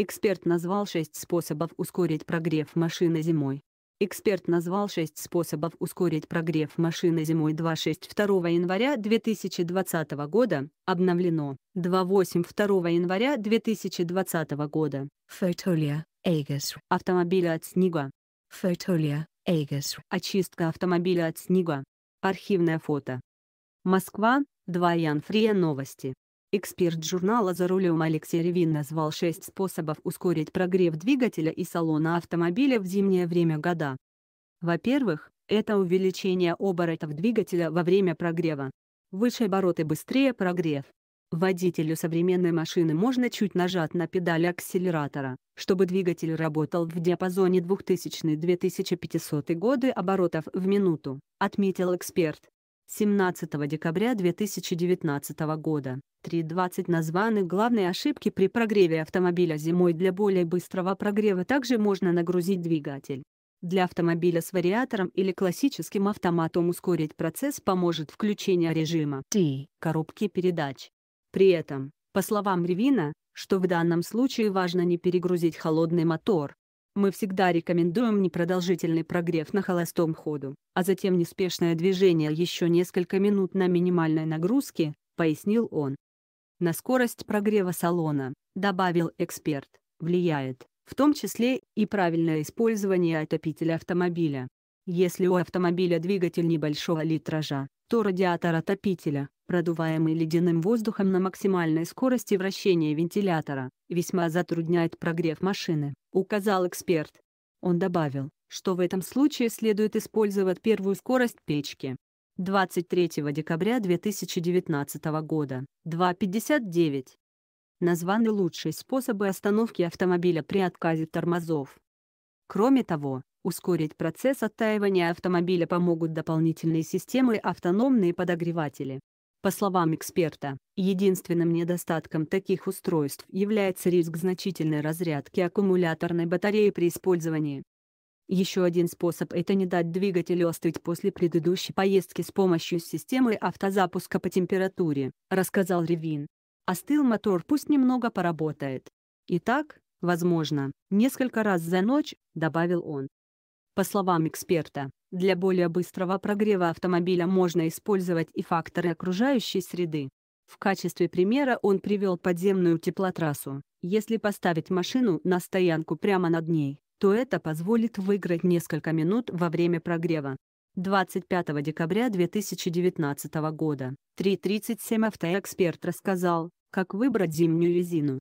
Эксперт назвал шесть способов ускорить прогрев машины зимой. Эксперт назвал шесть способов ускорить прогрев машины зимой 2.6 2 января 2020 года, обновлено 2.8 2 января 2020 года. Фотолия, Эгис. Автомобиля от снега. Фотолия, Эгис. Очистка автомобиля от снега. Архивное фото. Москва, 2 Янфрия новости. Эксперт журнала «За рулем» Алексей Ревин назвал шесть способов ускорить прогрев двигателя и салона автомобиля в зимнее время года. Во-первых, это увеличение оборотов двигателя во время прогрева. Выше обороты быстрее прогрев. Водителю современной машины можно чуть нажать на педаль акселератора, чтобы двигатель работал в диапазоне 2000-2500 годы оборотов в минуту, отметил эксперт. 17 декабря 2019 года. 3.20 названы главные ошибки при прогреве автомобиля зимой. Для более быстрого прогрева также можно нагрузить двигатель. Для автомобиля с вариатором или классическим автоматом ускорить процесс поможет включение режима T коробки передач. При этом, по словам Ревина, что в данном случае важно не перегрузить холодный мотор, мы всегда рекомендуем непродолжительный прогрев на холостом ходу, а затем неспешное движение еще несколько минут на минимальной нагрузке, пояснил он. На скорость прогрева салона, добавил эксперт, влияет, в том числе и правильное использование отопителя автомобиля. Если у автомобиля двигатель небольшого литража, то радиатор отопителя, продуваемый ледяным воздухом на максимальной скорости вращения вентилятора, весьма затрудняет прогрев машины, указал эксперт. Он добавил, что в этом случае следует использовать первую скорость печки. 23 декабря 2019 года, 2.59. Названы лучшие способы остановки автомобиля при отказе тормозов. Кроме того, Ускорить процесс оттаивания автомобиля помогут дополнительные системы автономные подогреватели. По словам эксперта, единственным недостатком таких устройств является риск значительной разрядки аккумуляторной батареи при использовании. Еще один способ – это не дать двигателю остыть после предыдущей поездки с помощью системы автозапуска по температуре, рассказал Ревин. Остыл мотор, пусть немного поработает. Итак, возможно, несколько раз за ночь, добавил он. По словам эксперта, для более быстрого прогрева автомобиля можно использовать и факторы окружающей среды. В качестве примера он привел подземную теплотрассу. Если поставить машину на стоянку прямо над ней, то это позволит выиграть несколько минут во время прогрева. 25 декабря 2019 года 3.37 автоэксперт рассказал, как выбрать зимнюю резину.